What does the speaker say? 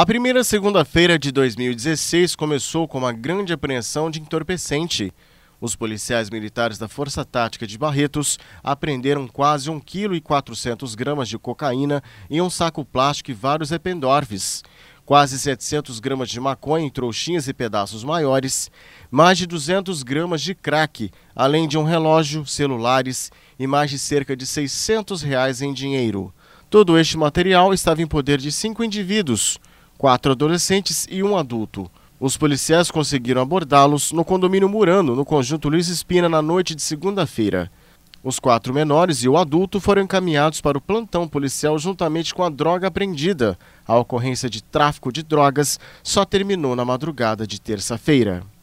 A primeira segunda-feira de 2016 começou com uma grande apreensão de entorpecente. Os policiais militares da Força Tática de Barretos apreenderam quase 1,4 kg de cocaína em um saco plástico e vários ependorfes, quase 700 gramas de maconha em trouxinhas e pedaços maiores, mais de 200 gramas de crack, além de um relógio, celulares e mais de cerca de 600 reais em dinheiro. Todo este material estava em poder de cinco indivíduos, quatro adolescentes e um adulto. Os policiais conseguiram abordá-los no condomínio Murano, no conjunto Luiz Espina, na noite de segunda-feira. Os quatro menores e o adulto foram encaminhados para o plantão policial juntamente com a droga apreendida. A ocorrência de tráfico de drogas só terminou na madrugada de terça-feira.